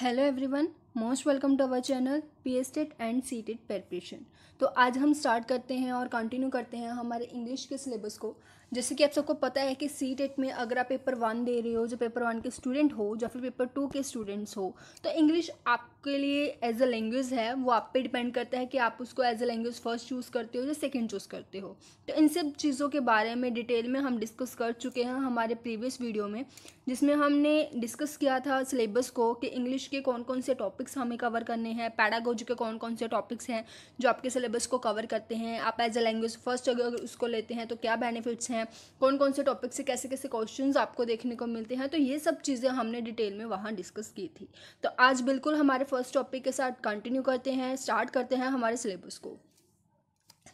hello everyone most welcome to our channel P S TET and C TET preparation तो आज हम start करते हैं और कंटिन्यू करते हैं हमारे इंग्लिश के सिलेबस को जैसे कि आप सबको पता है कि सी टेट में अगर आप पेपर वन दे रहे हो जो पेपर वन के स्टूडेंट हो या फिर पेपर टू के स्टूडेंट्स हो तो इंग्लिश आप आपके लिए एज अ लैंग्वेज है वो आप पे डिपेंड करता है कि आप उसको as a language first choose करते हो या सेकेंड चूज़ करते हो तो इन सब चीज़ों के बारे में डिटेल में हम डिस्कस कर चुके हैं हमारे प्रीवियस वीडियो में जिसमें हमने डिस्कस किया था सिलेबस को कि इंग्लिश के कौन कौन से टॉपिक्स हमें कवर करने हैं पैडागोजी के कौन कौन से टॉपिक्स हैं जो आपके सिलेबस को कवर करते हैं आप एज अ लैंग्वेज फर्स्ट अगर उसको लेते हैं तो क्या बेनिफिट्स हैं कौन कौन से टॉपिक से कैसे कैसे क्वेश्चन आपको देखने को मिलते हैं तो ये सब चीज़ें हमने डिटेल में वहाँ डिस्कस की थी तो आज बिल्कुल हमारे फर्स्ट टॉपिक के साथ कंटिन्यू करते हैं स्टार्ट करते हैं हमारे सिलेबस को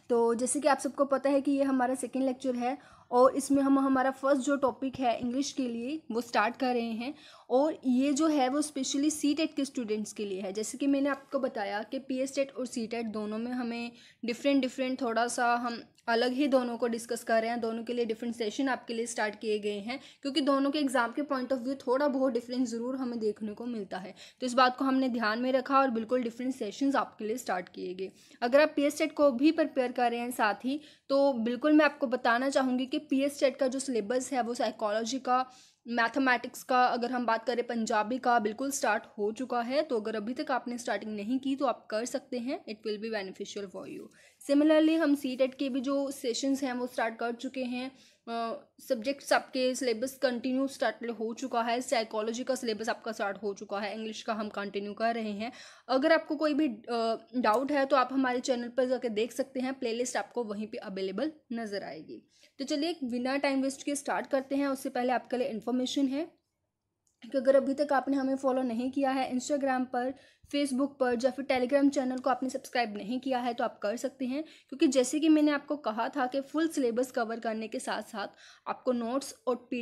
तो जैसे कि आप सबको पता है कि ये हमारा सेकेंड लेक्चर है और इसमें हम हमारा फर्स्ट जो टॉपिक है इंग्लिश के लिए वो स्टार्ट कर रहे हैं और ये जो है वो स्पेशली सी टेट के स्टूडेंट्स के लिए है जैसे कि मैंने आपको बताया कि पी एस टेट और सी टेट e दोनों में हमें डिफरेंट डिफरेंट थोड़ा सा हम अलग ही दोनों को डिस्कस कर रहे हैं दोनों के लिए डिफरेंट सेशन आपके लिए स्टार्ट किए गए हैं क्योंकि दोनों के एग्ज़ाम के पॉइंट ऑफ व्यू थोड़ा बहुत डिफरेंस ज़रूर हमें देखने को मिलता है तो इस बात को हमने ध्यान में रखा और बिल्कुल डिफरेंट सेशन आपके लिए स्टार्ट किए गए अगर आप पी एस टेट को भी प्रिपेयर कर रहे हैं साथ ही तो बिल्कुल मैं आपको बताना चाहूँगी कि पी एस टेट का जो सिलेबस है वो साइकोलॉजी का मैथमेटिक्स का अगर हम बात करें पंजाबी का बिल्कुल स्टार्ट हो चुका है तो अगर अभी तक आपने स्टार्टिंग नहीं की तो आप कर सकते हैं it will be beneficial for you similarly हम सी टेट के भी जो सेशंस हैं वो स्टार्ट कर चुके हैं सब्जेक्ट्स आपके सिलेबस कंटिन्यू स्टार्ट हो चुका है साइकोलॉजी का सिलेबस आपका स्टार्ट हो चुका है इंग्लिश का हम कंटिन्यू कर रहे हैं अगर आपको कोई भी डाउट है तो आप हमारे चैनल पर जाकर देख सकते हैं प्लेलिस्ट आपको वहीं पे अवेलेबल नज़र आएगी तो चलिए बिना टाइम वेस्ट के स्टार्ट करते हैं उससे पहले आपके लिए इन्फॉर्मेशन है कि अगर अभी तक आपने हमें फॉलो नहीं किया है इंस्टाग्राम पर फेसबुक पर या फिर टेलीग्राम चैनल को आपने सब्सक्राइब नहीं किया है तो आप कर सकते हैं क्योंकि जैसे कि मैंने आपको कहा था कि फुल सिलेबस कवर करने के साथ साथ आपको नोट्स और पी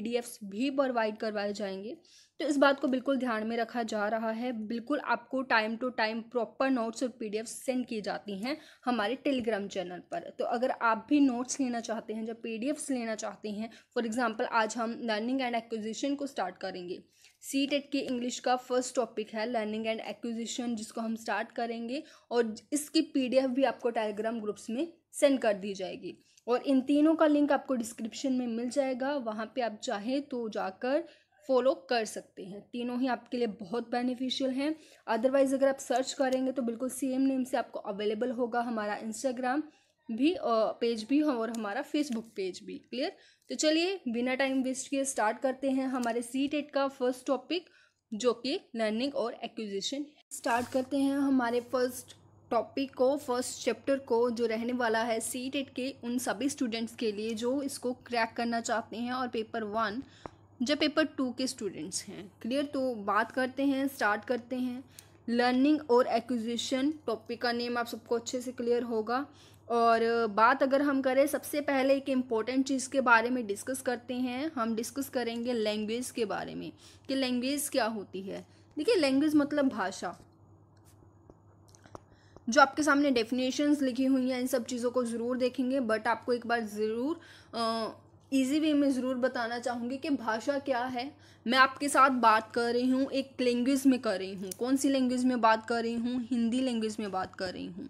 भी प्रोवाइड करवाए जाएंगे तो इस बात को बिल्कुल ध्यान में रखा जा रहा है बिल्कुल आपको time to time proper notes और पी सेंड की जाती हैं हमारे टेलीग्राम चैनल पर तो अगर आप भी नोट्स लेना चाहते हैं जब पी लेना चाहते हैं फॉर एग्ज़ाम्पल आज हम लर्निंग एंड एक्विजिशन को स्टार्ट करेंगे सी टेट e की इंग्लिश का फर्स्ट टॉपिक है लर्निंग एंड एक्विजिशन जिसको हम स्टार्ट करेंगे और इसकी पीडीएफ भी आपको टेलीग्राम ग्रुप्स में सेंड कर दी जाएगी और इन तीनों का लिंक आपको डिस्क्रिप्शन में मिल जाएगा वहाँ पे आप चाहें तो जाकर फॉलो कर सकते हैं तीनों ही आपके लिए बहुत बेनिफिशियल हैं अदरवाइज़ अगर आप सर्च करेंगे तो बिल्कुल सेम नेम से आपको अवेलेबल होगा हमारा इंस्टाग्राम भी पेज भी और हमारा फेसबुक पेज भी क्लियर तो चलिए बिना टाइम वेस्ट किए स्टार्ट करते हैं हमारे सी टेट e का फर्स्ट टॉपिक जो कि लर्निंग और एक्विजिशन स्टार्ट करते हैं हमारे फर्स्ट टॉपिक को फर्स्ट चैप्टर को जो रहने वाला है सी टेट e के उन सभी स्टूडेंट्स के लिए जो इसको क्रैक करना चाहते हैं और पेपर वन जब पेपर टू के स्टूडेंट्स हैं क्लियर तो बात करते हैं स्टार्ट करते हैं लर्निंग और एक्विजिशन टॉपिक का नेम आप सबको अच्छे से क्लियर होगा और बात अगर हम करें सबसे पहले एक इम्पॉर्टेंट चीज़ के बारे में डिस्कस करते हैं हम डिस्कस करेंगे लैंग्वेज के बारे में कि लैंग्वेज क्या होती है देखिए लैंग्वेज मतलब भाषा जो आपके सामने डेफिनेशंस लिखी हुई हैं इन सब चीज़ों को ज़रूर देखेंगे बट आपको एक बार ज़रूर ईजी वे में ज़रूर बताना चाहूँगी कि भाषा क्या है मैं आपके साथ बात कर रही हूँ एक लैंग्वेज में कर रही हूँ कौन सी लैंग्वेज में बात कर रही हूँ हिंदी लैंग्वेज में बात कर रही हूँ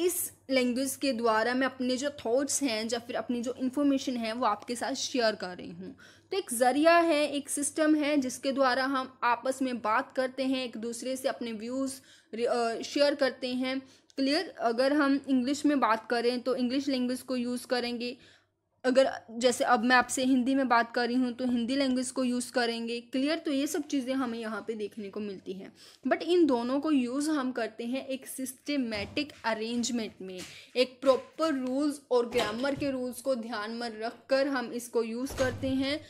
इस लैंग्वेज के द्वारा मैं अपने जो थॉट्स हैं या फिर अपनी जो इन्फॉर्मेशन है वो आपके साथ शेयर कर रही हूँ तो एक ज़रिया है एक सिस्टम है जिसके द्वारा हम आपस में बात करते हैं एक दूसरे से अपने व्यूज़ शेयर करते हैं क्लियर अगर हम इंग्लिश में बात करें तो इंग्लिश लैंग्वेज को यूज़ करेंगे अगर जैसे अब मैं आपसे हिंदी में बात कर रही हूँ तो हिंदी लैंग्वेज को यूज़ करेंगे क्लियर तो ये सब चीज़ें हमें यहाँ पे देखने को मिलती हैं बट इन दोनों को यूज़ हम करते हैं एक सिस्टेमेटिक अरेंजमेंट में एक प्रॉपर रूल्स और ग्रामर के रूल्स को ध्यान में रख कर हम इसको यूज़ करते हैं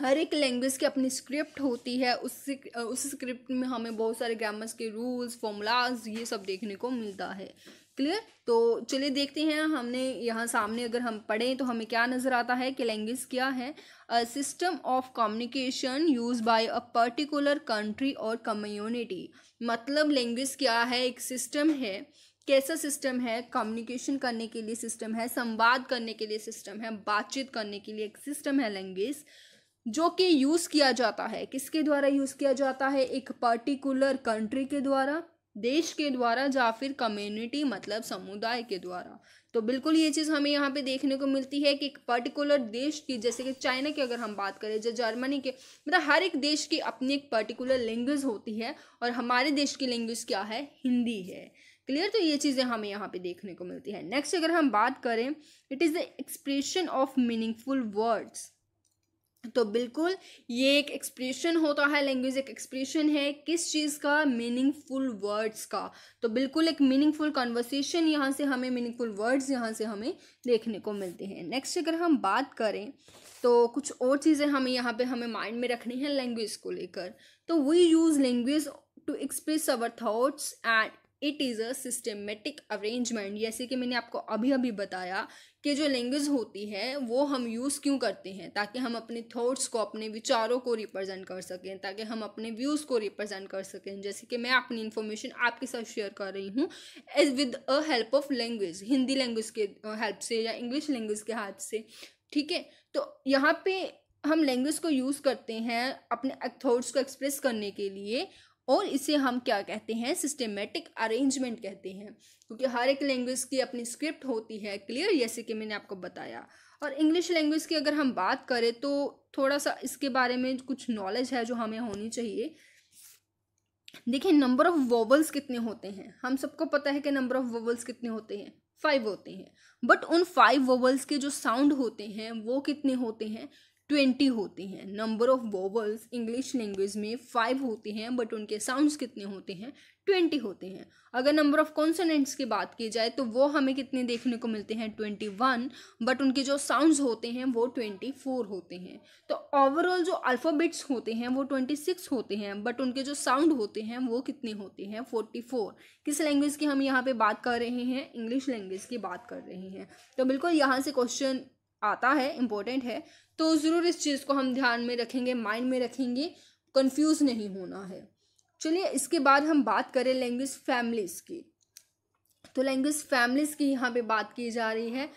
हर एक लैंग्वेज की अपनी स्क्रिप्ट होती है उस उस स्क्रिप्ट में हमें बहुत सारे ग्रामर्स के रूल्स फॉर्मूलाज ये सब देखने को मिलता है क्लियर तो चलिए देखते हैं हमने यहाँ सामने अगर हम पढ़ें तो हमें क्या नज़र आता है कि लैंग्वेज क्या है a system of communication use by a particular country और कम्युनिटी मतलब लैंग्वेज क्या है एक सिस्टम है कैसा सिस्टम है कम्युनिकेशन करने के लिए सिस्टम है संवाद करने के लिए सिस्टम है बातचीत करने के लिए एक सिस्टम है लैंग्वेज जो कि यूज़ किया जाता है किसके द्वारा यूज़ किया जाता है एक पर्टिकुलर कंट्री के द्वारा देश के द्वारा या फिर कम्युनिटी मतलब समुदाय के द्वारा तो बिल्कुल ये चीज़ हमें यहाँ पे देखने को मिलती है कि एक पर्टिकुलर देश की जैसे कि चाइना की अगर हम बात करें या जर्मनी के मतलब हर एक देश की अपनी एक पर्टिकुलर लैंग्वेज होती है और हमारे देश की लैंग्वेज क्या है हिंदी है क्लियर तो ये चीज़ें हमें यहाँ पे देखने को मिलती है नेक्स्ट अगर हम बात करें it is the expression of meaningful words तो बिल्कुल ये एक एक्सप्रेशन होता है लैंग्वेज एक एक्सप्रेशन है किस चीज़ का मीनिंगफुल वर्ड्स का तो बिल्कुल एक मीनिंगफुल कॉन्वर्सेशन यहाँ से हमें मीनिंगफुल वर्ड्स यहाँ से हमें देखने को मिलते हैं नेक्स्ट अगर हम बात करें तो कुछ और चीज़ें हमें यहाँ पे हमें माइंड में रखनी है लैंग्वेज को लेकर तो we use language to express our thoughts and it is a systematic arrangement जैसे कि मैंने आपको अभी अभी बताया कि जो लैंग्वेज होती है वो हम यूज़ क्यों करते हैं ताकि हम अपने थॉट्स को अपने विचारों को रिप्रेजेंट कर सकें ताकि हम अपने व्यूज़ को रिप्रेजेंट कर सकें जैसे कि मैं अपनी इन्फॉर्मेशन आपके साथ शेयर कर रही हूँ as with a help of language Hindi language के हेल्प से या इंग्लिश लैंग्वेज के हाथ से ठीक है तो यहाँ पे हम लैंग्वेज को यूज़ करते हैं अपने थॉट्स को एक्सप्रेस करने के लिए और इसे हम क्या कहते हैं सिस्टेमेटिक अरेंजमेंट कहते हैं क्योंकि हर एक लैंग्वेज की अपनी स्क्रिप्ट होती है क्लियर जैसे कि मैंने आपको बताया और इंग्लिश लैंग्वेज की अगर हम बात करें तो थोड़ा सा इसके बारे में कुछ नॉलेज है जो हमें होनी चाहिए देखिए नंबर ऑफ वोवल्स कितने होते हैं हम सबको पता है कि नंबर ऑफ वोवल्स कितने होते हैं फाइव होते हैं बट उन फाइव वोवल्स के जो साउंड होते हैं वो कितने होते हैं ट्वेंटी होती हैं number of vowels English language में फाइव होते हैं बट उनके साउंड्स कितने होते हैं ट्वेंटी होते हैं अगर नंबर ऑफ कॉन्सोनेंट्स की बात की जाए तो वो हमें कितने देखने को मिलते हैं ट्वेंटी वन बट उनके जो साउंड्स होते हैं वो ट्वेंटी फोर होते हैं तो ओवरऑल जो अल्फ़ाबेट्स होते हैं वो ट्वेंटी सिक्स होते हैं बट उनके जो साउंड होते हैं वो कितने होते हैं फोर्टी फोर किस लैंग्वेज की हम यहाँ पे बात कर रहे हैं इंग्लिश लैंग्वेज की बात कर रहे हैं तो बिल्कुल यहाँ से क्वेश्चन आता है इम्पोर्टेंट है तो ज़रूर इस चीज़ को हम ध्यान में रखेंगे माइंड में रखेंगे कंफ्यूज नहीं होना है चलिए इसके बाद हम बात करें लैंग्वेज फैमिलीज़ की तो लैंग्वेज फैमिलीज़ की यहाँ पे बात की जा रही है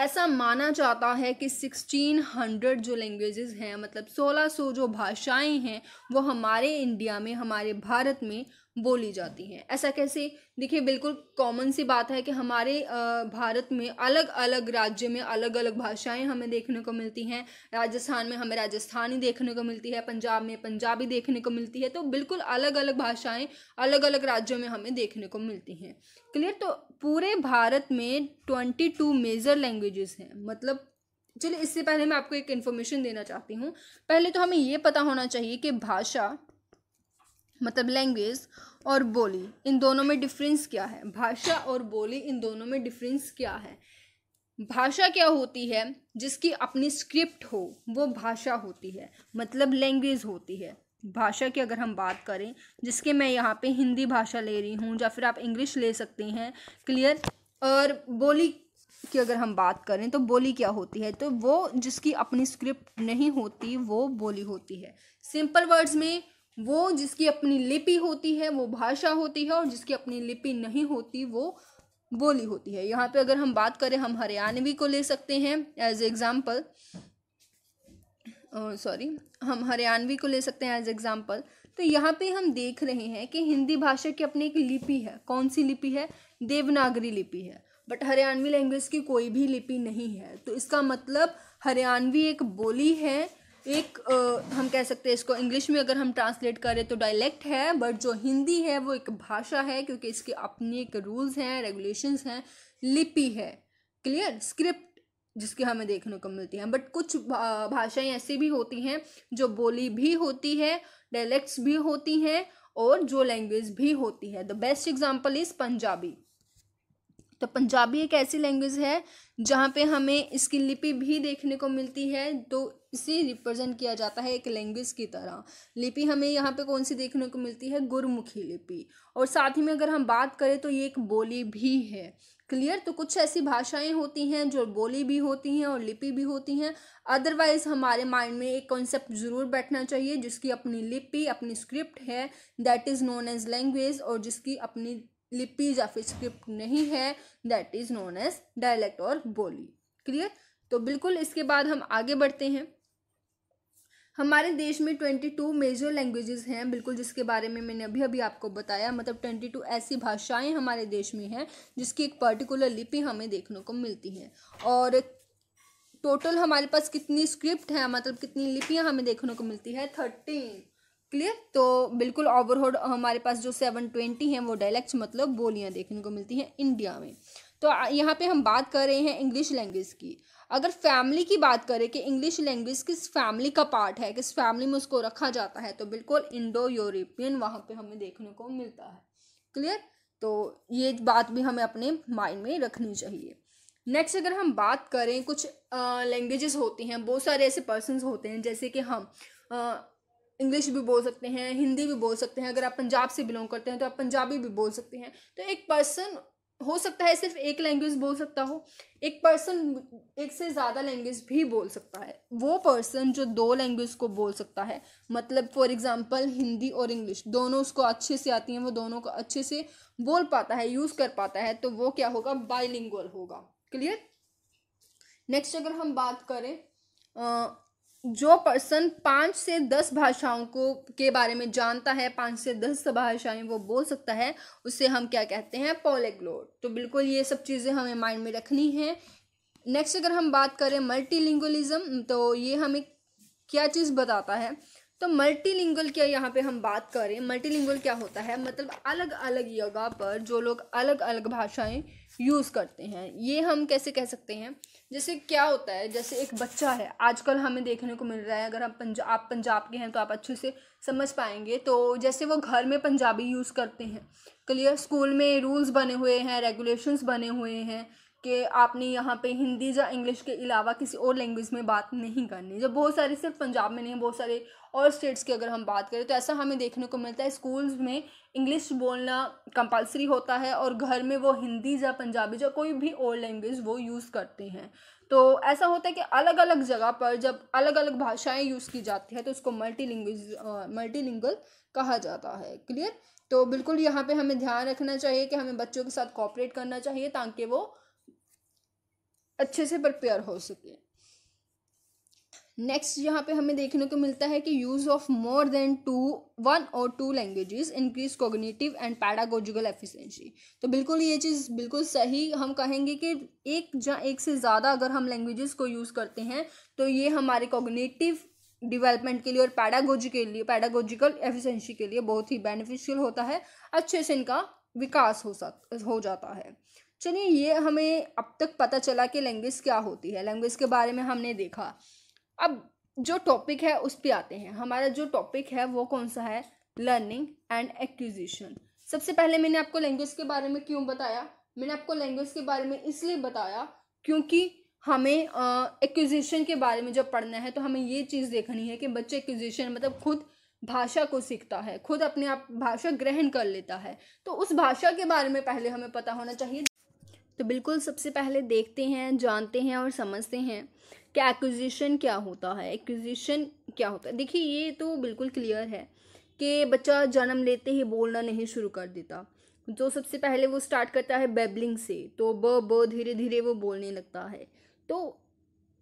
ऐसा माना जाता है कि सिक्सटीन हंड्रेड जो लैंग्वेजेस हैं मतलब सोलह सौ सो जो भाषाएं हैं वो हमारे इंडिया में हमारे भारत में बोली जाती हैं ऐसा कैसे देखिए बिल्कुल कॉमन सी बात है कि हमारे भारत में अलग अलग राज्य में अलग अलग भाषाएं हमें देखने को मिलती हैं राजस्थान में हमें राजस्थानी देखने को मिलती है पंजाब में पंजाबी देखने को मिलती है तो बिल्कुल अलग अलग भाषाएं अलग अलग राज्यों में हमें देखने को मिलती हैं क्लियर तो पूरे भारत में ट्वेंटी टू मेजर लैंग्वेजेस हैं मतलब चलिए इससे पहले मैं आपको एक इन्फॉर्मेशन देना चाहती हूँ पहले तो हमें ये पता होना चाहिए कि भाषा मतलब लैंग्वेज और बोली इन दोनों में डिफरेंस क्या है भाषा और बोली इन दोनों में डिफरेंस क्या है भाषा क्या होती है जिसकी अपनी स्क्रिप्ट हो वो भाषा होती है मतलब लैंग्वेज होती है भाषा की अगर हम बात करें जिसके मैं यहाँ पे हिंदी भाषा ले रही हूँ या फिर आप इंग्लिश ले सकते हैं क्लियर और बोली की अगर हम बात करें तो बोली क्या होती है तो वो जिसकी अपनी स्क्रिप्ट नहीं होती वो बोली होती है सिंपल वर्ड्स में वो जिसकी अपनी लिपि होती है वो भाषा होती है और जिसकी अपनी लिपि नहीं होती वो बोली होती है यहाँ पे अगर हम बात करें हम हरियाणवी को ले सकते हैं एज एग्जाम्पल सॉरी हम हरियाणवी को ले सकते हैं एज एग्जाम्पल तो यहाँ पे हम देख रहे हैं कि हिंदी भाषा की अपनी एक लिपि है कौन सी लिपि है देवनागरी लिपि है बट हरियाणवी लैंग्वेज की कोई भी लिपि नहीं है तो इसका मतलब हरियाणवी एक बोली है एक आ, हम कह सकते हैं इसको इंग्लिश में अगर हम ट्रांसलेट करें तो डायलेक्ट है बट जो हिंदी है वो एक भाषा है क्योंकि इसके अपने एक रूल्स हैं रेगुलेशंस हैं लिपि है क्लियर स्क्रिप्ट जिसकी हमें देखने को मिलती है बट कुछ भाषाएं ऐसी भी होती हैं जो बोली भी होती है डायलेक्ट्स भी होती हैं और जो लैंग्वेज भी होती है the best example is Punjabi तो पंजाबी एक ऐसी लैंग्वेज है जहाँ पे हमें इसकी लिपि भी देखने को मिलती है तो इसे रिप्रेजेंट किया जाता है एक लैंग्वेज की तरह लिपि हमें यहाँ पे कौन सी देखने को मिलती है गुरमुखी लिपि और साथ ही में अगर हम बात करें तो ये एक बोली भी है क्लियर तो कुछ ऐसी भाषाएं होती हैं जो बोली भी होती हैं और लिपि भी होती हैं अदरवाइज हमारे माइंड में एक कॉन्सेप्ट ज़रूर बैठना चाहिए जिसकी अपनी लिपि अपनी स्क्रिप्ट है that is known as language और जिसकी अपनी लिपि या फिर स्क्रिप्ट नहीं है that is known as dialect और बोली क्लियर तो बिल्कुल इसके बाद हम आगे बढ़ते हैं हमारे देश में ट्वेंटी टू मेजर लैंग्वेजेस हैं बिल्कुल जिसके बारे में मैंने अभी अभी आपको बताया मतलब ट्वेंटी टू ऐसी भाषाएं हमारे देश में हैं जिसकी एक पर्टिकुलर लिपि हमें देखने को मिलती है और टोटल हमारे पास कितनी स्क्रिप्ट है मतलब कितनी लिपियाँ हमें देखने को मिलती है थर्टीन क्लियर तो बिल्कुल ओवरहोड हमारे पास जो सेवन ट्वेंटी हैं वो डायलैक्ट्स मतलब बोलियाँ देखने को मिलती हैं इंडिया में तो यहाँ पे हम बात कर रहे हैं इंग्लिश लैंग्वेज की अगर फैमिली की बात करें कि इंग्लिश लैंग्वेज किस फैमिली का पार्ट है किस फैमिली में उसको रखा जाता है तो बिल्कुल इंडो यूरोपियन वहाँ पे हमें देखने को मिलता है क्लियर तो ये बात भी हमें अपने माइंड में रखनी चाहिए नेक्स्ट अगर हम बात करें कुछ लैंग्वेजेस होती हैं बहुत सारे ऐसे पर्सन होते हैं जैसे कि हम इंग्लिश भी बोल सकते हैं हिंदी भी बोल सकते हैं अगर आप पंजाब से बिलोंग करते हैं तो आप पंजाबी भी बोल सकते हैं तो एक पर्सन हो सकता है सिर्फ एक लैंग्वेज बोल सकता हो एक पर्सन एक से ज़्यादा लैंग्वेज भी बोल सकता है वो पर्सन जो दो लैंग्वेज को बोल सकता है मतलब फॉर एग्जांपल हिंदी और इंग्लिश दोनों उसको अच्छे से आती हैं वो दोनों को अच्छे से बोल पाता है यूज़ कर पाता है तो वो क्या होगा बाइलिंगुअल होगा क्लियर नेक्स्ट अगर हम बात करें जो पर्सन पाँच से दस भाषाओं को के बारे में जानता है पाँच से दस भाषाएं वो बोल सकता है उसे हम क्या कहते हैं पोलेग्लोट तो बिल्कुल ये सब चीज़ें हमें माइंड में रखनी है नेक्स्ट अगर हम बात करें मल्टीलिंगुअलिज्म तो ये हमें क्या चीज़ बताता है तो मल्टी क्या यहाँ पे हम बात करें मल्टीलिंगल क्या होता है मतलब अलग अलग जगह पर जो लोग अलग अलग भाषाएं यूज़ करते हैं ये हम कैसे कह सकते हैं जैसे क्या होता है जैसे एक बच्चा है आजकल हमें देखने को मिल रहा है अगर हम पंजा आप पंजाब के हैं तो आप अच्छे से समझ पाएंगे तो जैसे वो घर में पंजाबी यूज़ करते हैं क्लियर स्कूल में रूल्स बने हुए हैं रेगुलेशंस बने हुए हैं कि आपने यहाँ पे हिंदी या इंग्लिश के अलावा किसी और लैंग्वेज में बात नहीं करनी जब बहुत सारे सिर्फ पंजाब में नहीं बहुत सारे और स्टेट्स की अगर हम बात करें तो ऐसा हमें देखने को मिलता है स्कूल्स में इंग्लिश बोलना कंपलसरी होता है और घर में वो हिंदी या पंजाबी या कोई भी और लैंग्वेज वो यूज़ करते हैं तो ऐसा होता है कि अलग अलग जगह पर जब अलग अलग भाषाएं यूज़ की जाती है तो उसको मल्टी लैंग्वेज मल्टी कहा जाता है क्लियर तो बिल्कुल यहाँ पे हमें ध्यान रखना चाहिए कि हमें बच्चों के साथ कॉपरेट करना चाहिए ताकि वो अच्छे से प्रिपेयर हो सके नेक्स्ट यहाँ पे हमें देखने को मिलता है कि use of more than two one और two languages increase cognitive and pedagogical efficiency तो बिल्कुल ये चीज़ बिल्कुल सही हम कहेंगे कि एक या एक से ज़्यादा अगर हम लैंग्वेजेस को यूज़ करते हैं तो ये हमारे कोगनीटिव डिवेलपमेंट के लिए और पैडागोजी के लिए पैडागोजिकल एफिशेंसी के लिए बहुत ही बेनिफिशियल होता है अच्छे से इनका विकास हो सक हो जाता है चलिए ये हमें अब तक पता चला कि लैंग्वेज क्या होती है लैंग्वेज के बारे में हमने देखा अब जो टॉपिक है उस पर आते हैं हमारा जो टॉपिक है वो कौन सा है लर्निंग एंड एक्विजिशन सबसे पहले मैंने आपको लैंग्वेज के बारे में क्यों बताया मैंने आपको लैंग्वेज के बारे में इसलिए बताया क्योंकि हमें एक्विजिशन के बारे में जब पढ़ना है तो हमें ये चीज़ देखनी है कि बच्चे एक्विजिशन मतलब खुद भाषा को सीखता है खुद अपने आप भाषा ग्रहण कर लेता है तो उस भाषा के बारे में पहले हमें पता होना चाहिए तो बिल्कुल सबसे पहले देखते हैं जानते हैं और समझते हैं कि एक्विजिशन क्या होता है एक्विजिशन क्या होता है देखिए ये तो बिल्कुल क्लियर है कि बच्चा जन्म लेते ही बोलना नहीं शुरू कर देता जो सबसे पहले वो स्टार्ट करता है बेबलिंग से तो ब ब धीरे धीरे वो बोलने लगता है तो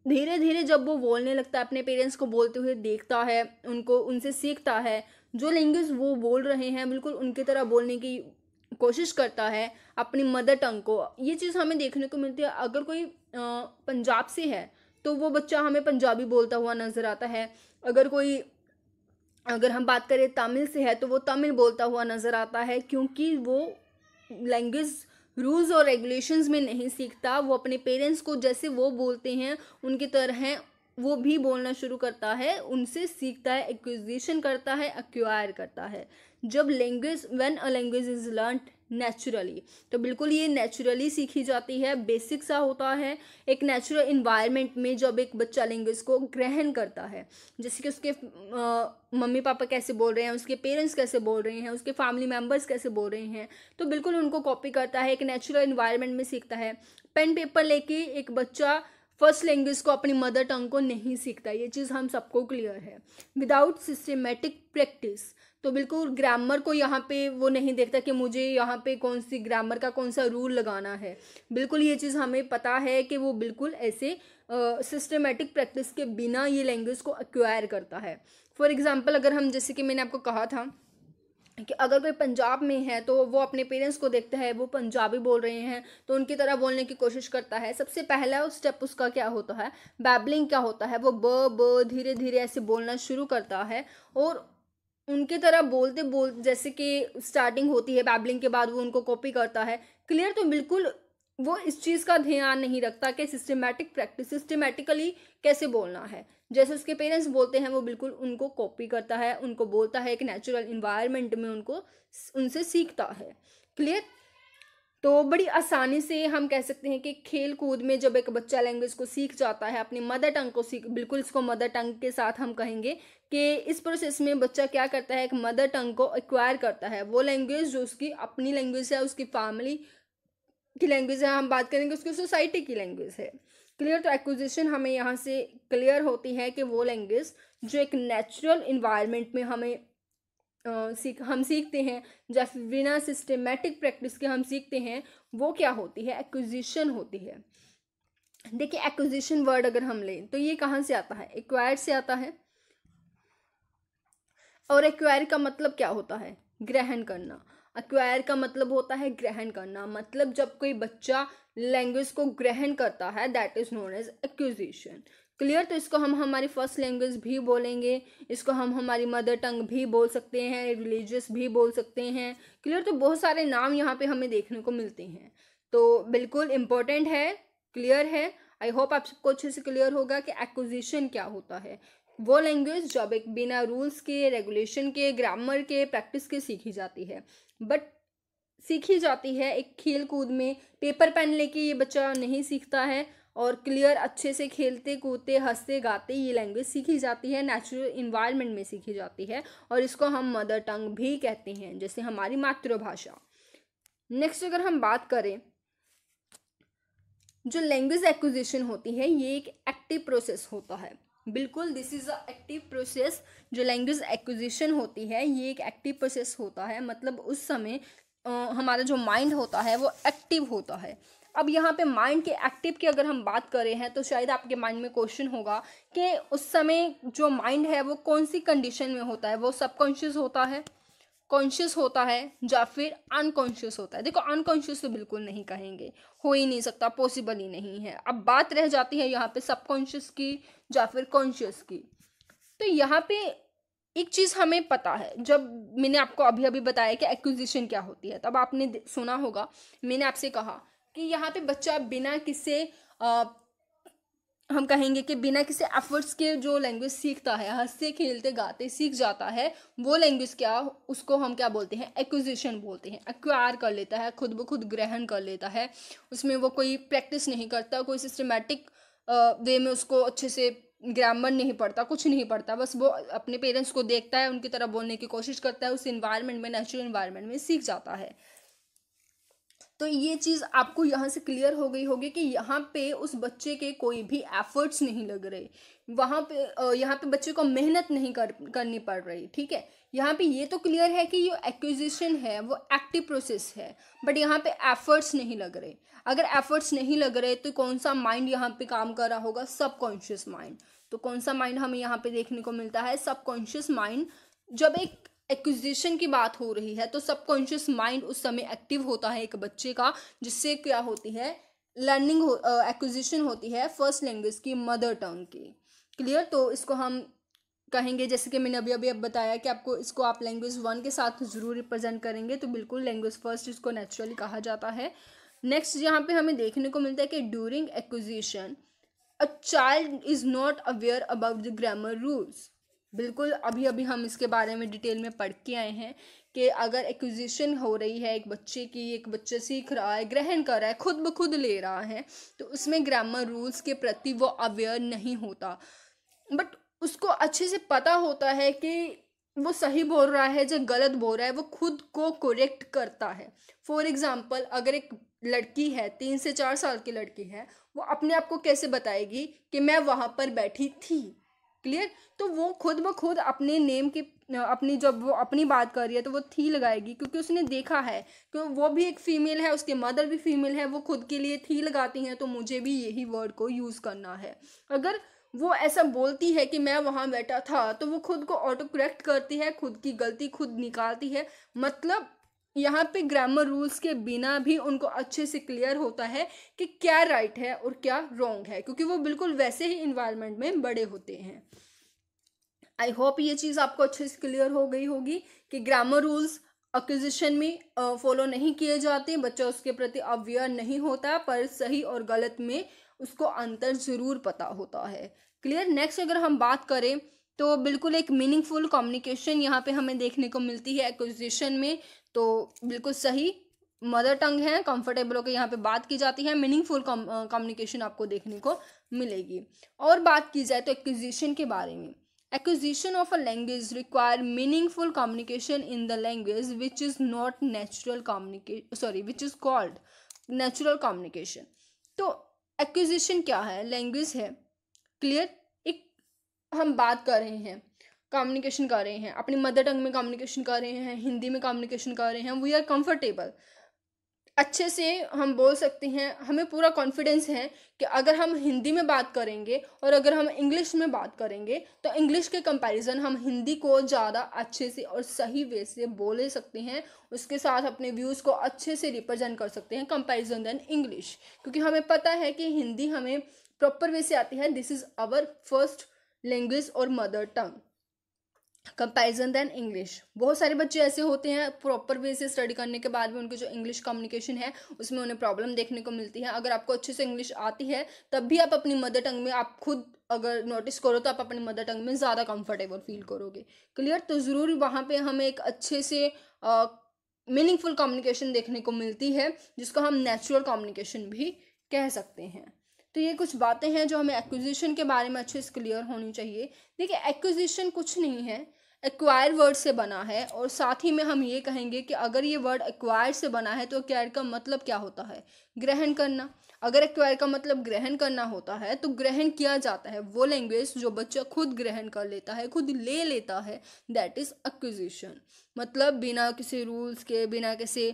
धीरे धीरे जब वो बोलने लगता है अपने पेरेंट्स को बोलते हुए देखता है उनको उनसे सीखता है जो लैंग्वेज वो बोल रहे हैं बिल्कुल उनकी तरह बोलने की कोशिश करता है अपनी मदर टंग को ये चीज़ हमें देखने को मिलती है अगर कोई पंजाब से है तो वो बच्चा हमें पंजाबी बोलता हुआ नज़र आता है अगर कोई अगर हम बात करें तमिल से है तो वो तमिल बोलता हुआ नज़र आता है क्योंकि वो लैंग्वेज रूल्स और रेगुलेशंस में नहीं सीखता वो अपने पेरेंट्स को जैसे वो बोलते हैं उनकी तरह वो भी बोलना शुरू करता है उनसे सीखता है एक्विजिशन करता है एक्वायर करता है जब language when a language is learn naturally तो बिल्कुल ये नेचुरली सीखी जाती है बेसिक सा होता है एक नेचुरल इन्वायरमेंट में जब एक बच्चा लैंग्वेज को ग्रहण करता है जैसे कि उसके आ, मम्मी पापा कैसे बोल रहे हैं उसके पेरेंट्स कैसे बोल रहे हैं उसके फैमिली मेम्बर्स कैसे बोल रहे हैं तो बिल्कुल उनको कॉपी करता है एक नेचुरल इन्वायरमेंट में सीखता है पेन पेपर लेके एक बच्चा फर्स्ट लैंग्वेज को अपनी मदर टंग को नहीं सीखता ये चीज़ हम सबको क्लियर है विदाउट सिस्टमेटिक प्रैक्टिस तो बिल्कुल ग्रामर को यहाँ पे वो नहीं देखता कि मुझे यहाँ पे कौन सी ग्रामर का कौन सा रूल लगाना है बिल्कुल ये चीज़ हमें पता है कि वो बिल्कुल ऐसे सिस्टमेटिक uh, प्रैक्टिस के बिना ये लैंग्वेज को एक्वायर करता है फॉर एग्ज़ाम्पल अगर हम जैसे कि मैंने आपको कहा था कि अगर कोई पंजाब में है तो वो अपने पेरेंट्स को देखता है वो पंजाबी बोल रहे हैं तो उनकी तरह बोलने की कोशिश करता है सबसे पहला स्टेप उसका क्या होता है बैबलिंग क्या होता है वो ब ब धीरे धीरे ऐसे बोलना शुरू करता है और उनके तरह बोलते बोल जैसे कि स्टार्टिंग होती है बैबलिंग के बाद वो उनको कॉपी करता है क्लियर तो बिल्कुल वो इस चीज़ का ध्यान नहीं रखता कि सिस्टमेटिक प्रैक्टिस सिस्टमेटिकली कैसे बोलना है जैसे उसके पेरेंट्स बोलते हैं वो बिल्कुल उनको कॉपी करता है उनको बोलता है एक नेचुरल इन्वायरमेंट में उनको उनसे सीखता है क्लियर तो बड़ी आसानी से हम कह सकते हैं कि खेल कूद में जब एक बच्चा लैंग्वेज को सीख जाता है अपनी मदर टंग को सीख बिल्कुल इसको मदर टंग के साथ हम कहेंगे कि इस प्रोसेस में बच्चा क्या करता है एक मदर टंग को एक्वायर करता है वो लैंग्वेज जो उसकी अपनी लैंग्वेज है उसकी फैमिली की लैंग्वेज है हम बात करेंगे उसकी सोसाइटी की लैंग्वेज है क्लियर तो एक्विजिशन हमें यहाँ से क्लियर होती है कि वो लैंग्वेज जो एक नेचुरल इन्वायरमेंट में हमें सीख हम सीखते हैं जैसे बिना सिस्टमेटिक प्रैक्टिस के हम सीखते हैं वो क्या होती है एक्विजिशन होती है देखिए एक्विजिशन वर्ड अगर हम लें तो ये कहाँ से आता है एक्वायर से आता है और एक्वायर का मतलब क्या होता है ग्रहण करना एक्वायर का मतलब होता है ग्रहण करना मतलब जब कोई बच्चा लैंग्वेज को ग्रहण करता है that is known as acquisition clear तो इसको हम हमारी फर्स्ट लैंग्वेज भी बोलेंगे इसको हम हमारी मदर टंग भी बोल सकते हैं रिलीजियस भी बोल सकते हैं क्लियर तो बहुत सारे नाम यहाँ पे हमें देखने को मिलते हैं तो बिल्कुल इम्पोर्टेंट है क्लियर है आई होप आप सबको अच्छे से क्लियर होगा कि एक्विजिशन क्या होता है वो लैंग्वेज जब एक बिना रूल्स के रेगुलेशन के ग्रामर के प्रैक्टिस के सीखी जाती है बट सीखी जाती है एक खेल कूद में पेपर पेन लेके ये बच्चा नहीं सीखता है और क्लियर अच्छे से खेलते कूदते हंसते गाते ये लैंग्वेज सीखी जाती है नेचुरल इन्वायरमेंट में सीखी जाती है और इसको हम मदर टंग भी कहते हैं जैसे हमारी मातृभाषा नेक्स्ट अगर हम बात करें जो लैंग्वेज एक्विजिशन होती है ये एक एक्टिव प्रोसेस होता है बिल्कुल this is a active process जो लैंग्वेज एक्विजिशन होती है ये एक एक्टिव प्रोसेस होता है मतलब उस समय हमारा जो माइंड होता है वो एक्टिव होता है अब यहाँ पे माइंड के एक्टिव की अगर हम बात करें हैं तो शायद आपके माइंड में क्वेश्चन होगा कि उस समय जो माइंड है वो कौन सी कंडीशन में होता है वो सबकॉन्शियस होता है कॉन्शियस होता है या फिर अनकॉन्शियस होता है देखो अनकॉन्शियस तो बिल्कुल नहीं कहेंगे हो ही नहीं सकता पॉसिबल ही नहीं है अब बात रह जाती है यहाँ पे सबकॉन्शियस की या फिर कॉन्शियस की तो यहाँ पे एक चीज़ हमें पता है जब मैंने आपको अभी अभी बताया कि एक्विजिशन क्या होती है तब आपने सुना होगा मैंने आपसे कहा कि यहाँ पे बच्चा बिना किसी हम कहेंगे कि बिना किसी एफर्ट्स के जो लैंग्वेज सीखता है हंसते खेलते गाते सीख जाता है वो लैंग्वेज क्या उसको हम क्या बोलते हैं एक्विजिशन बोलते हैं एक्वायर कर लेता है खुद ब खुद ग्रहण कर लेता है उसमें वो कोई प्रैक्टिस नहीं करता कोई सिस्टमेटिक वे में उसको अच्छे से ग्रामर नहीं पढ़ता कुछ नहीं पढ़ता बस वो अपने पेरेंट्स को देखता है उनकी तरह बोलने की कोशिश करता है उस इन्वायरमेंट में नेचुरल इन्वायरमेंट में सीख जाता है तो ये चीज़ आपको यहाँ से क्लियर हो गई होगी कि यहाँ पे उस बच्चे के कोई भी एफर्ट्स नहीं लग रहे वहाँ पे यहाँ पे बच्चे को मेहनत नहीं कर करनी पड़ रही ठीक है यहाँ पे ये तो क्लियर है कि ये एक्विजिशन है वो एक्टिव प्रोसेस है बट यहाँ पे एफर्ट्स नहीं लग रहे अगर एफर्ट्स नहीं लग रहे तो कौन सा माइंड यहाँ पे काम कर रहा होगा सबकॉन्शियस माइंड तो कौन सा माइंड हमें यहाँ पे देखने को मिलता है सबकॉन्शियस माइंड जब एक एक्विजिशन की बात हो रही है तो सबकॉन्शियस माइंड उस समय एक्टिव होता है एक बच्चे का जिससे क्या होती है लर्निंग हो एक्विजिशन होती है फर्स्ट लैंग्वेज की मदर टंग की क्लियर तो इसको हम कहेंगे जैसे कि मैंने अभी अभी अब बताया कि आपको इसको आप लैंग्वेज वन के साथ ज़रूर रिप्रेजेंट करेंगे तो बिल्कुल लैंग्वेज फर्स्ट इसको नेचुरली कहा जाता है नेक्स्ट यहाँ पे हमें देखने को मिलता है कि during acquisition a child is not aware about the grammar rules बिल्कुल अभी अभी हम इसके बारे में डिटेल में पढ़ के आए हैं कि अगर एक्विजिशन हो रही है एक बच्चे की एक बच्चे सीख रहा है ग्रहण कर रहा है खुद ब खुद ले रहा है तो उसमें ग्रामर रूल्स के प्रति वो अवेयर नहीं होता बट उसको अच्छे से पता होता है कि वो सही बोल रहा है या गलत बोल रहा है वो खुद को करेक्ट करता है फॉर एग्ज़ाम्पल अगर एक लड़की है तीन से चार साल की लड़की है वो अपने आप को कैसे बताएगी कि मैं वहाँ पर बैठी थी क्लियर तो वो खुद ब खुद अपने नेम के अपनी जब वो अपनी बात कर रही है तो वो थी लगाएगी क्योंकि उसने देखा है कि वो भी एक फ़ीमेल है उसके मदर भी फीमेल है वो खुद के लिए थी लगाती हैं तो मुझे भी यही वर्ड को यूज़ करना है अगर वो ऐसा बोलती है कि मैं वहाँ बैठा था तो वो खुद को ऑटो करेक्ट करती है खुद की गलती खुद निकालती है मतलब यहाँ पे ग्रामर रूल्स के बिना भी उनको अच्छे से क्लियर होता है कि क्या राइट है और क्या रॉन्ग है क्योंकि वो बिल्कुल वैसे ही इन्वायरमेंट में बड़े होते हैं आई होप ये चीज़ आपको अच्छे से क्लियर हो गई होगी कि ग्रामर रूल्स अक्विजिशन में फॉलो नहीं किए जाते बच्चा उसके प्रति अवेयर नहीं होता पर सही और गलत में उसको अंतर ज़रूर पता होता है क्लियर नेक्स्ट अगर हम बात करें तो बिल्कुल एक मीनिंगफुल कम्युनिकेशन यहाँ पे हमें देखने को मिलती है एक्विजिशन में तो बिल्कुल सही मदर टंग है कंफर्टेबल होकर यहाँ पे बात की जाती है मीनिंगफुल कम्युनिकेशन आपको देखने को मिलेगी और बात की जाए तो एक्विजिशन के बारे में acquisition of a language require meaningful communication in the language which is not natural communica sorry which is called natural communication तो एक्विजिशन क्या है लैंग्वेज है क्लियर एक हम बात कर रहे हैं कम्युनिकेशन कर रहे हैं अपनी मदर टंग में कम्युनिकेशन कर रहे हैं हिंदी में कम्युनिकेशन कर रहे हैं वी आर कंफर्टेबल अच्छे से हम बोल सकते हैं हमें पूरा कॉन्फिडेंस है कि अगर हम हिंदी में बात करेंगे और अगर हम इंग्लिश में बात करेंगे तो इंग्लिश के कंपैरिजन हम हिंदी को ज़्यादा अच्छे से और सही वे से बोल सकते हैं उसके साथ अपने व्यूज़ को अच्छे से रिप्रेजेंट कर सकते हैं कंपैरिजन देन इंग्लिश क्योंकि हमें पता है कि हिंदी हमें प्रॉपर वे से आती है this is our first language और mother tongue comparison than English बहुत सारे बच्चे ऐसे होते हैं प्रॉपर वे से स्टडी करने के बाद भी उनके जो इंग्लिश कम्युनिकेशन है उसमें उन्हें प्रॉब्लम देखने को मिलती है अगर आपको अच्छे से इंग्लिश आती है तब भी आप अपनी मदर टंग में आप खुद अगर नोटिस करो तो आप अपनी मदर टंग में ज़्यादा कंफर्टेबल फील करोगे क्लियर तो ज़रूर वहाँ पर हमें एक अच्छे से मीनिंगफुल कम्युनिकेशन देखने को मिलती है जिसको हम नेचुरल कम्युनिकेशन भी कह सकते हैं तो ये कुछ बातें हैं जो हमें एक्विजिशन के बारे में अच्छे से क्लियर होनी चाहिए देखिए एक्विजिशन कुछ नहीं है एक्वायर वर्ड से बना है और साथ ही में हम ये कहेंगे कि अगर ये वर्ड एक्वायर से बना है तो एक्वायर का मतलब क्या होता है ग्रहण करना अगर एक्वायर का मतलब ग्रहण करना होता है तो ग्रहण किया जाता है वो लैंग्वेज जो बच्चा खुद ग्रहण कर लेता है खुद ले लेता है दैट इज़ एक्विजिशन मतलब बिना किसी रूल्स के बिना किसी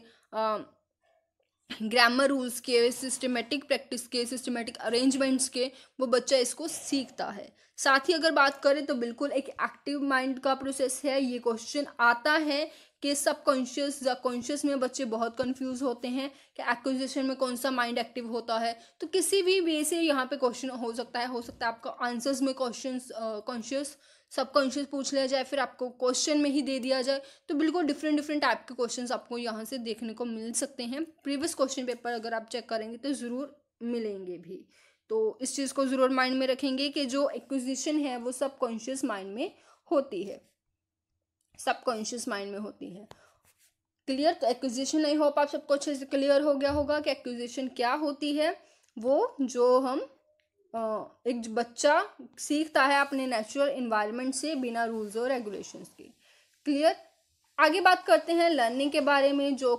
ग्रामर रूल्स के सिस्टमेटिक प्रैक्टिस के सिस्टमेटिक अरेंजमेंट्स के वो बच्चा इसको सीखता है साथ ही अगर बात करें तो बिल्कुल एक एक्टिव माइंड का प्रोसेस है ये क्वेश्चन आता है कि सब कॉन्शियस या कॉन्शियस में बच्चे बहुत कंफ्यूज होते हैं कि एक्विजिशन में कौन सा माइंड एक्टिव होता है तो किसी भी वे से यहाँ पे क्वेश्चन हो सकता है हो सकता है आपका आंसर्स में क्वेश्चन कॉन्शियस uh, सबकॉन्शियस पूछ लिया जाए फिर आपको क्वेश्चन में ही दे दिया जाए तो बिल्कुल डिफरेंट डिफरेंट टाइप के क्वेश्चन आपको यहाँ से देखने को मिल सकते हैं प्रीवियस क्वेश्चन पेपर अगर आप चेक करेंगे तो ज़रूर मिलेंगे भी तो इस चीज़ को ज़रूर माइंड में रखेंगे कि जो एक्विजिशन है वो सबकॉन्शियस माइंड में होती है सबकॉन्शियस माइंड में होती है क्लियर तो एक्विजिशन आई होप आप सबको अच्छे से क्लियर हो गया होगा कि एक्विजिशन क्या होती है वो जो हम एक बच्चा सीखता है अपने नेचुरल इन्वायरमेंट से बिना रूल्स और रेगुलेशंस के क्लियर आगे बात करते हैं लर्निंग के बारे में जो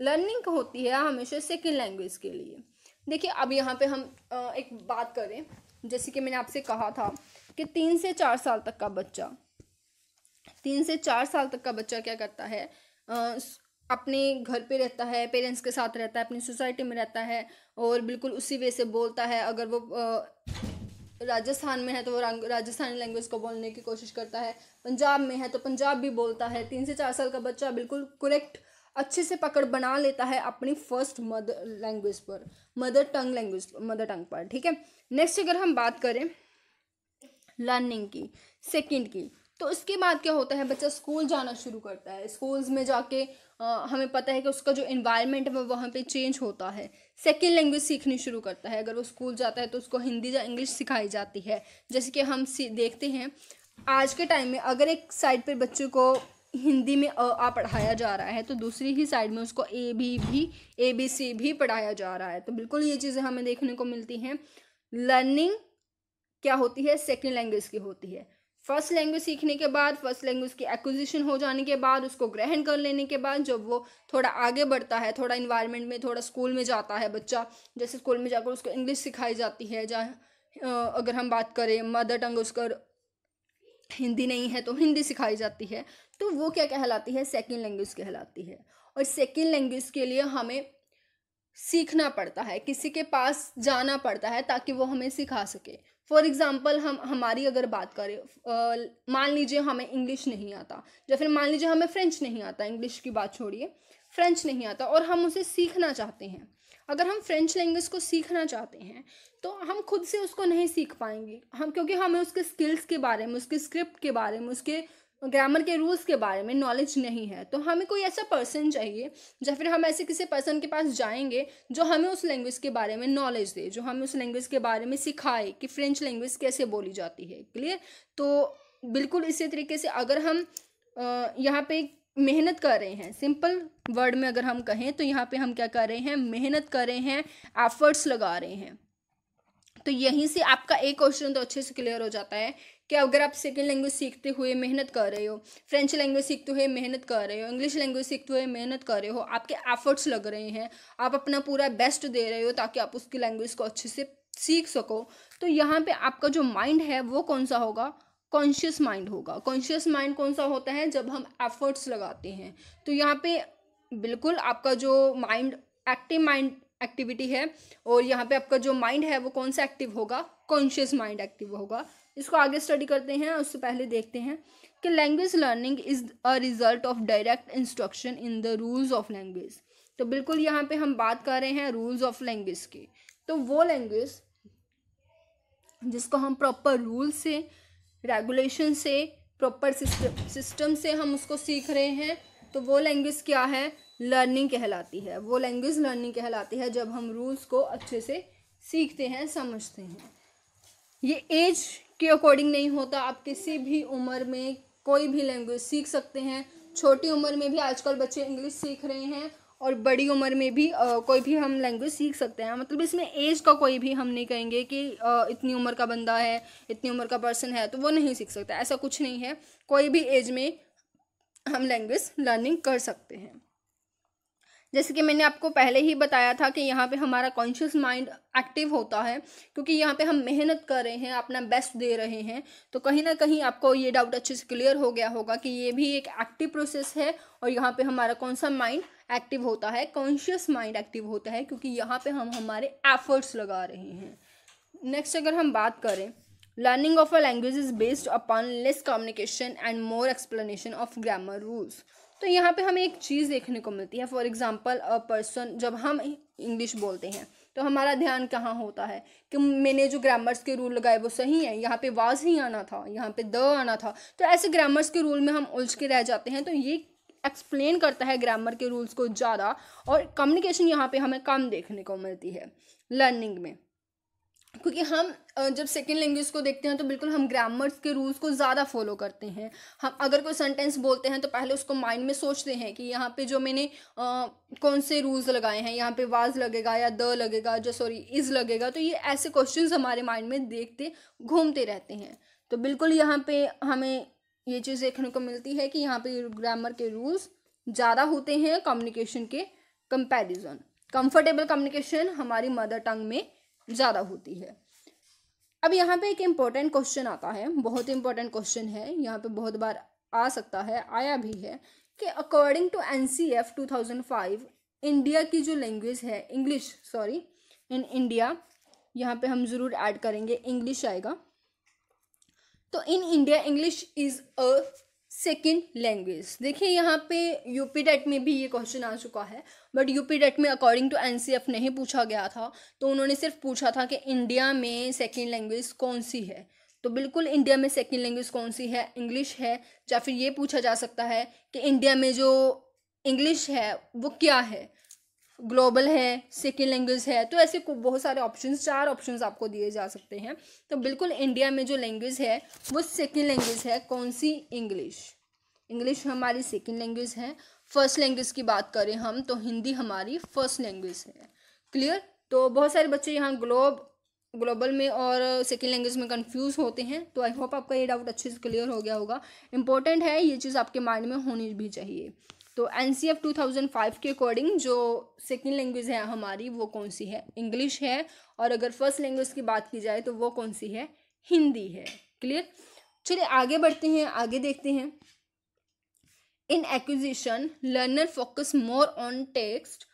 लर्निंग होती है हमेशा सेकेंड लैंग्वेज के लिए देखिए अब यहाँ पे हम एक बात करें जैसे कि मैंने आपसे कहा था कि तीन से चार साल तक का बच्चा तीन से चार साल तक का बच्चा क्या करता है अपने घर पे रहता है पेरेंट्स के साथ रहता है अपनी सोसाइटी में रहता है और बिल्कुल उसी वे से बोलता है अगर वो राजस्थान में है तो वो राजस्थानी लैंग्वेज को बोलने की कोशिश करता है पंजाब में है तो पंजाब भी बोलता है तीन से चार साल का बच्चा बिल्कुल करेक्ट अच्छे से पकड़ बना लेता है अपनी फर्स्ट मदर लैंग्वेज पर mother tongue language mother tongue पर ठीक है नेक्स्ट अगर हम बात करें लर्निंग की सेकंड की तो उसके बाद क्या होता है बच्चा स्कूल जाना शुरू करता है स्कूल्स में जाके हमें पता है कि उसका जो इन्वायरमेंट है वो वहाँ पर चेंज होता है सेकेंड लैंग्वेज सीखनी शुरू करता है अगर वो स्कूल जाता है तो उसको हिंदी या इंग्लिश सिखाई जाती है जैसे कि हम देखते हैं आज के टाइम में अगर एक साइड पर बच्चों को हिंदी में अ आ पढ़ाया जा रहा है तो दूसरी ही साइड में उसको ए बी भी ए बी सी भी पढ़ाया जा रहा है तो बिल्कुल ये चीज़ें हमें देखने को मिलती हैं लर्निंग क्या होती है सेकेंड लैंग्वेज की होती है फर्स्ट लैंग्वेज सीखने के बाद फर्स्ट लैंग्वेज की एक्विजिशन हो जाने के बाद उसको ग्रहण कर लेने के बाद जब वो थोड़ा आगे बढ़ता है थोड़ा इन्वायरमेंट में थोड़ा स्कूल में जाता है बच्चा जैसे स्कूल में जाकर उसको इंग्लिश सिखाई जाती है जहाँ अगर हम बात करें मदर टंग उसका हिंदी नहीं है तो हिंदी सिखाई जाती है तो वो क्या कहलाती है सेकेंड लैंग्वेज कहलाती है और सेकेंड लैंग्वेज के लिए हमें सीखना पड़ता है किसी के पास जाना पड़ता है ताकि वो हमें सिखा सके फॉर एग्ज़ाम्पल हम हमारी अगर बात करें मान लीजिए हमें इंग्लिश नहीं आता या फिर मान लीजिए हमें फ्रेंच नहीं आता इंग्लिश की बात छोड़िए फ्रेंच नहीं आता और हम उसे सीखना चाहते हैं अगर हम फ्रेंच लैंग्वेज को सीखना चाहते हैं तो हम खुद से उसको नहीं सीख पाएंगे हम क्योंकि हमें उसके स्किल्स के बारे में उसके स्क्रिप्ट के बारे में उसके ग्रामर के रूल्स के बारे में नॉलेज नहीं है तो हमें कोई ऐसा पर्सन चाहिए या फिर हम ऐसे किसी पर्सन के पास जाएंगे जो हमें उस लैंग्वेज के बारे में नॉलेज दे जो हमें उस लैंग्वेज के बारे में सिखाए कि फ्रेंच लैंग्वेज कैसे बोली जाती है क्लियर तो बिल्कुल इसी तरीके से अगर हम यहाँ पे मेहनत कर रहे हैं सिंपल वर्ड में अगर हम कहें तो यहाँ पे हम क्या कर रहे हैं मेहनत कर रहे हैं एफर्ट्स लगा रहे हैं तो यहीं से आपका एक क्वेश्चन तो अच्छे से क्लियर हो जाता है कि अगर आप सेकेंड लैंग्वेज सीखते हुए मेहनत कर रहे हो फ्रेंच लैंग्वेज सीखते हुए मेहनत कर रहे हो इंग्लिश लैंग्वेज सीखते हुए मेहनत कर रहे हो आपके एफर्ट्स लग रहे हैं आप अपना पूरा बेस्ट दे रहे हो ताकि आप उसकी लैंग्वेज को अच्छे से सीख सको तो यहाँ पे आपका जो माइंड है वो कौन सा होगा कॉन्शियस माइंड होगा कॉन्शियस माइंड कौन सा होता है जब हम एफर्ट्स लगाते हैं तो यहाँ पे बिल्कुल आपका जो माइंड एक्टिव माइंड एक्टिविटी है और यहाँ पे आपका जो माइंड है वो कौन सा एक्टिव होगा कॉन्शियस माइंड एक्टिव होगा इसको आगे स्टडी करते हैं उससे पहले देखते हैं कि language learning is a result of direct instruction in the rules of language तो बिल्कुल यहाँ पे हम बात कर रहे हैं रूल्स ऑफ लैंग्वेज की तो वो लैंग्वेज जिसको हम प्रॉपर रूल से रेगुलेशन से प्रॉपर सिस्टम सिस्टम से हम उसको सीख रहे हैं तो वो लैंग्वेज क्या है लर्निंग कहलाती है वो लैंग्वेज लर्निंग कहलाती है जब हम रूल्स को अच्छे से सीखते हैं समझते हैं ये एज के अकॉर्डिंग नहीं होता आप किसी भी उम्र में कोई भी लैंग्वेज सीख सकते हैं छोटी उम्र में भी आजकल बच्चे इंग्लिश सीख रहे हैं और बड़ी उम्र में भी आ, कोई भी हम लैंग्वेज सीख सकते हैं मतलब इसमें एज का कोई भी हम नहीं कहेंगे कि आ, इतनी उम्र का बंदा है इतनी उम्र का पर्सन है तो वो नहीं सीख सकता ऐसा कुछ नहीं है कोई भी एज में हम लैंग्वेज लर्निंग कर सकते हैं जैसे कि मैंने आपको पहले ही बताया था कि यहाँ पे हमारा कॉन्शियस माइंड एक्टिव होता है क्योंकि यहाँ पे हम मेहनत कर रहे हैं अपना बेस्ट दे रहे हैं तो कहीं ना कहीं आपको ये डाउट अच्छे से क्लियर हो गया होगा कि ये भी एक एक्टिव प्रोसेस है और यहाँ पे हमारा कौन सा माइंड एक्टिव होता है कॉन्शियस माइंड एक्टिव होता है क्योंकि यहाँ पर हम हमारे एफर्ट्स लगा रहे हैं नेक्स्ट अगर हम बात करें learning of a language is based upon less communication and more explanation of grammar rules तो यहाँ पे हमें एक चीज़ देखने को मिलती है फॉर एग्ज़ाम्पल अ पर्सन जब हम इंग्लिश बोलते हैं तो हमारा ध्यान कहाँ होता है कि मैंने जो ग्रामर्स के रूल लगाए वो सही हैं यहाँ पे वाज ही आना था यहाँ पे द आना था तो ऐसे ग्रामर्स के रूल में हम उलझ के रह जाते हैं तो ये एक्सप्लेन करता है ग्रामर के रूल्स को ज़्यादा और कम्युनिकेशन यहाँ पे हमें कम देखने को मिलती है लर्निंग में क्योंकि हम जब सेकेंड लैंग्वेज को देखते हैं तो बिल्कुल हम ग्रामर्स के रूल्स को ज़्यादा फॉलो करते हैं हम अगर कोई सेंटेंस बोलते हैं तो पहले उसको माइंड में सोचते हैं कि यहाँ पे जो मैंने आ, कौन से रूल्स लगाए हैं यहाँ पे वाज लगेगा या द लगेगा जो सॉरी इज़ लगेगा तो ये ऐसे क्वेश्चन हमारे माइंड में देखते घूमते रहते हैं तो बिल्कुल यहाँ पर हमें ये चीज़ देखने को मिलती है कि यहाँ पर ग्रामर के रूल्स ज़्यादा होते हैं कम्युनिकेशन के कंपेरिजन कंफर्टेबल कम्युनिकेशन हमारी मदर टंग में ज़्यादा होती है अब यहाँ पे एक इम्पॉर्टेंट क्वेश्चन आता है बहुत इम्पॉर्टेंट क्वेश्चन है यहाँ पे बहुत बार आ सकता है आया भी है कि according to N C F two thousand five India की जो लैंग्वेज है इंग्लिश सॉरी इन इंडिया यहाँ पे हम ज़रूर ऐड करेंगे इंग्लिश आएगा तो in India English is a second language देखिए यहाँ पे यूपी डेट में भी ये क्वेश्चन आ चुका है बट यूपी डेट में according to N C F नहीं पूछा गया था तो उन्होंने सिर्फ पूछा था कि इंडिया में सेकेंड लैंग्वेज कौन सी है तो बिल्कुल इंडिया में सेकेंड लैंग्वेज कौन सी है इंग्लिश है या फिर ये पूछा जा सकता है कि इंडिया में जो इंग्लिश है वो क्या है ग्लोबल है सेकेंड लैंग्वेज है तो ऐसे बहुत सारे ऑप्शन चार ऑप्शन आपको दिए जा सकते हैं तो बिल्कुल इंडिया में जो लैंग्वेज है वो सेकेंड लैंग्वेज है कौन सी इंग्लिश इंग्लिश हमारी सेकेंड लैंग्वेज है फर्स्ट लैंग्वेज की बात करें हम तो हिंदी हमारी फर्स्ट लैंग्वेज है क्लियर तो बहुत सारे बच्चे यहाँ ग्लोब ग्लोबल में और सेकेंड लैंग्वेज में कंफ्यूज होते हैं तो आई होप आपका ये डाउट अच्छे से क्लियर हो गया होगा इंपॉर्टेंट है ये चीज़ आपके माइंड में होनी भी चाहिए तो N C F two thousand five के अकॉर्डिंग जो सेकेंड लैंग्वेज है हमारी वो कौन सी है इंग्लिश है और अगर फर्स्ट लैंग्वेज की बात की जाए तो वो कौन सी है हिंदी है क्लियर चलिए आगे बढ़ते हैं आगे देखते हैं in acquisition learner focus more on text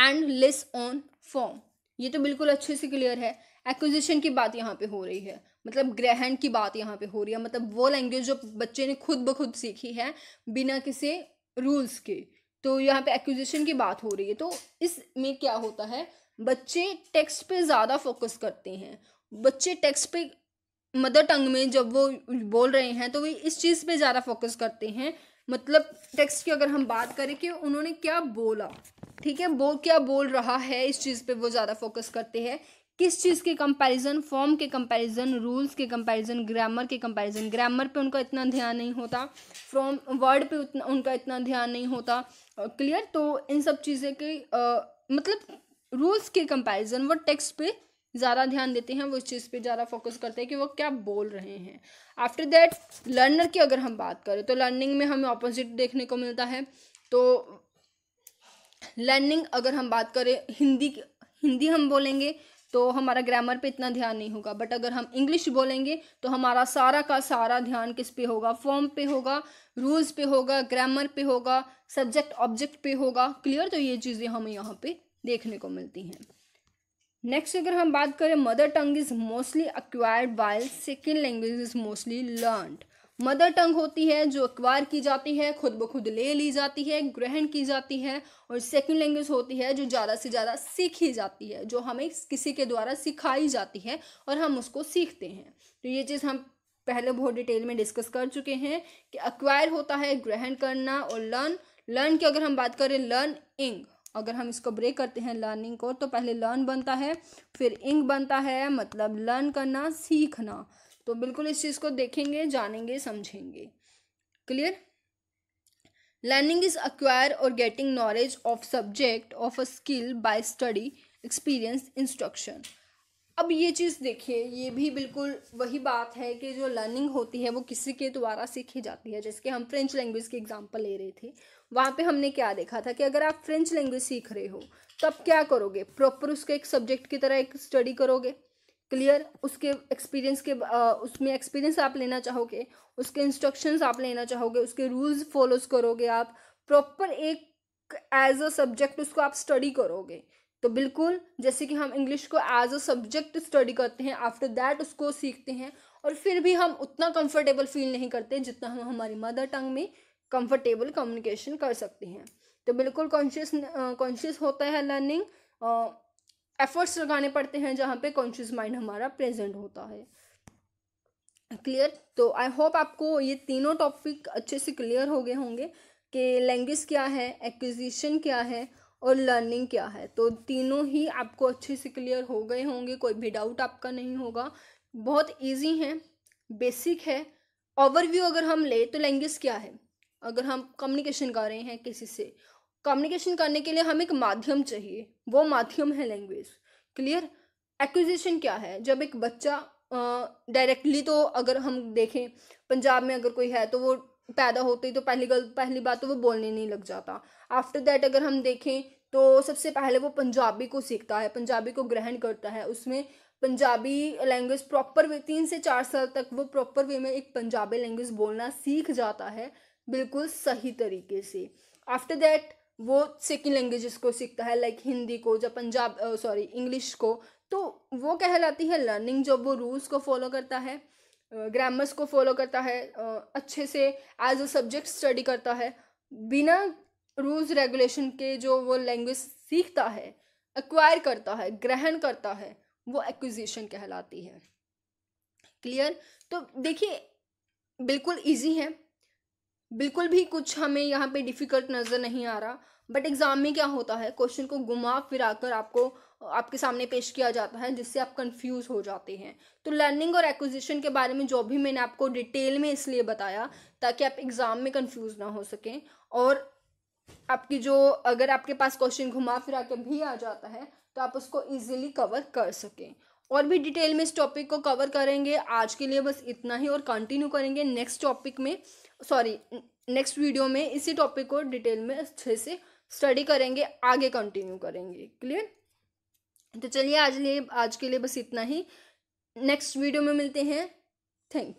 and less on form ये तो बिल्कुल अच्छे से क्लियर है एक्विजिशन की बात यहाँ पे हो रही है मतलब ग्रहण की बात यहाँ पे हो रही है मतलब वो लैंग्वेज जो बच्चे ने खुद ब खुद सीखी है बिना किसी रूल्स के तो यहाँ पे एक्विजिशन की बात हो रही है तो इसमें क्या होता है बच्चे टेक्स्ट पे ज़्यादा फोकस करते हैं बच्चे टेक्स्ट पे मदर टंग में जब वो बोल रहे हैं तो वे इस चीज़ पे ज़्यादा फोकस करते हैं मतलब टेक्स्ट की अगर हम बात करें कि उन्होंने क्या बोला ठीक है वो क्या बोल रहा है इस चीज़ पे वो ज़्यादा फोकस करते हैं किस चीज़ के कंपैरिजन फॉर्म के कंपैरिजन रूल्स के कंपैरिजन ग्रामर के कंपैरिजन ग्रामर पे उनका इतना ध्यान नहीं होता फ्रॉम वर्ड पे उतना उनका इतना ध्यान नहीं होता क्लियर तो इन सब चीज़ें के आ, मतलब रूल्स के कंपैरिजन वो टेक्स्ट पे ज़्यादा ध्यान देते हैं वो इस चीज़ पे ज़्यादा फोकस करते हैं कि वो क्या बोल रहे हैं आफ्टर दैट लर्नर की अगर हम बात करें तो लर्निंग में हमें ऑपोजिट देखने को मिलता है तो लर्निंग अगर हम बात करें हिंदी हिंदी हम बोलेंगे तो हमारा ग्रामर पे इतना ध्यान नहीं होगा बट अगर हम इंग्लिश बोलेंगे तो हमारा सारा का सारा ध्यान किस पे होगा फॉर्म पे होगा रूल्स पे होगा ग्रामर पे होगा सब्जेक्ट ऑब्जेक्ट पे होगा क्लियर तो ये चीज़ें हमें यहाँ पे देखने को मिलती हैं नेक्स्ट अगर हम बात करें mother tongue is mostly acquired by second language is mostly learned mother tongue होती है जो अक्वायर की जाती है खुद ब खुद ले ली जाती है ग्रहण की जाती है और सेकेंड लैंग्वेज होती है जो ज़्यादा से ज़्यादा सीखी जाती है जो हमें किसी के द्वारा सिखाई जाती है और हम उसको सीखते हैं तो ये चीज़ हम पहले बहुत डिटेल में डिस्कस कर चुके हैं कि अक्वायर होता है ग्रहण करना और लर्न लर्न की अगर हम बात करें लर्न इंग अगर हम इसको ब्रेक करते हैं लर्निंग को तो पहले लर्न बनता है फिर इंग बनता है मतलब लर्न करना सीखना तो बिल्कुल इस चीज़ को देखेंगे जानेंगे समझेंगे क्लियर लर्निंग इज अक्वायर और getting knowledge of subject of a skill by study experience instruction अब ये चीज़ देखिए ये भी बिल्कुल वही बात है कि जो लर्निंग होती है वो किसी के द्वारा सीखी जाती है जैसे कि हम फ्रेंच लैंग्वेज की एग्जांपल ले रहे थे वहाँ पे हमने क्या देखा था कि अगर आप फ्रेंच लैंग्वेज सीख रहे हो तब तो क्या करोगे प्रॉपर उसको एक सब्जेक्ट की तरह एक स्टडी करोगे क्लियर उसके एक्सपीरियंस के उसमें एक्सपीरियंस आप लेना चाहोगे उसके इंस्ट्रक्शंस आप लेना चाहोगे उसके रूल्स फॉलोस करोगे आप प्रॉपर एक एज अ सब्जेक्ट उसको आप स्टडी करोगे तो बिल्कुल जैसे कि हम इंग्लिश को एज अ सब्जेक्ट स्टडी करते हैं आफ्टर दैट उसको सीखते हैं और फिर भी हम उतना कंफर्टेबल फील नहीं करते जितना हम हमारी मदर टंग में कंफर्टेबल कम्युनिकेशन कर सकते हैं तो बिल्कुल कॉन्शियस कॉन्शियस होता है लर्निंग एफर्ट्स लगाने पड़ते हैं जहाँ पे कॉन्शियस माइंड हमारा प्रेजेंट होता है क्लियर तो आई होप आपको ये तीनों टॉपिक अच्छे से क्लियर हो गए होंगे कि लैंग्वेज क्या है एक्विजिशन क्या है और लर्निंग क्या है तो तीनों ही आपको अच्छे से क्लियर हो गए होंगे कोई भी डाउट आपका नहीं होगा बहुत ईजी है बेसिक है ओवरव्यू अगर हम ले तो लैंग्वेज क्या है अगर हम कम्युनिकेशन कर रहे हैं किसी से कम्युनिकेशन करने के लिए हमें एक माध्यम चाहिए वो माध्यम है लैंग्वेज क्लियर एक्विजिशन क्या है जब एक बच्चा डायरेक्टली तो अगर हम देखें पंजाब में अगर कोई है तो वो पैदा होते ही तो पहली गल पहली बात तो वो बोलने नहीं लग जाता आफ्टर दैट अगर हम देखें तो सबसे पहले वो पंजाबी को सीखता है पंजाबी को ग्रहण करता है उसमें पंजाबी लैंग्वेज प्रॉपर वे तीन से चार साल तक वो प्रॉपर वे में एक पंजाबी लैंग्वेज बोलना सीख जाता है बिल्कुल सही तरीके से आफ्टर दैट वो सेकेंड लैंग्वेजेस को सीखता है लाइक हिंदी को या पंजाब सॉरी इंग्लिश को तो वो कहलाती है लर्निंग जब वो रूल्स को फॉलो करता है ग्रामर्स को फॉलो करता है अच्छे से एज अ सब्जेक्ट स्टडी करता है बिना रूल्स रेगुलेशन के जो वो लैंग्वेज सीखता है एक्वायर करता है ग्रहण करता है वो एक्विजिशन कहलाती है क्लियर तो देखिए बिल्कुल इजी है बिल्कुल भी कुछ हमें यहाँ पे डिफ़िकल्ट नज़र नहीं आ रहा बट एग्ज़ाम में क्या होता है क्वेश्चन को घुमा फिरा कर आपको आपके सामने पेश किया जाता है जिससे आप कंफ्यूज हो जाते हैं तो लर्निंग और एक्विजिशन के बारे में जो भी मैंने आपको डिटेल में इसलिए बताया ताकि आप एग्ज़ाम में कंफ्यूज ना हो सकें और आपकी जो अगर आपके पास क्वेश्चन घुमा फिरा कर भी आ जाता है तो आप उसको ईजिली कवर कर सकें और भी डिटेल में इस टॉपिक को कवर करेंगे आज के लिए बस इतना ही और कंटिन्यू करेंगे नेक्स्ट टॉपिक में सॉरी नेक्स्ट वीडियो में इसी टॉपिक को डिटेल में अच्छे से स्टडी करेंगे आगे कंटिन्यू करेंगे क्लियर तो चलिए आज लिए आज के लिए बस इतना ही नेक्स्ट वीडियो में मिलते हैं थैंक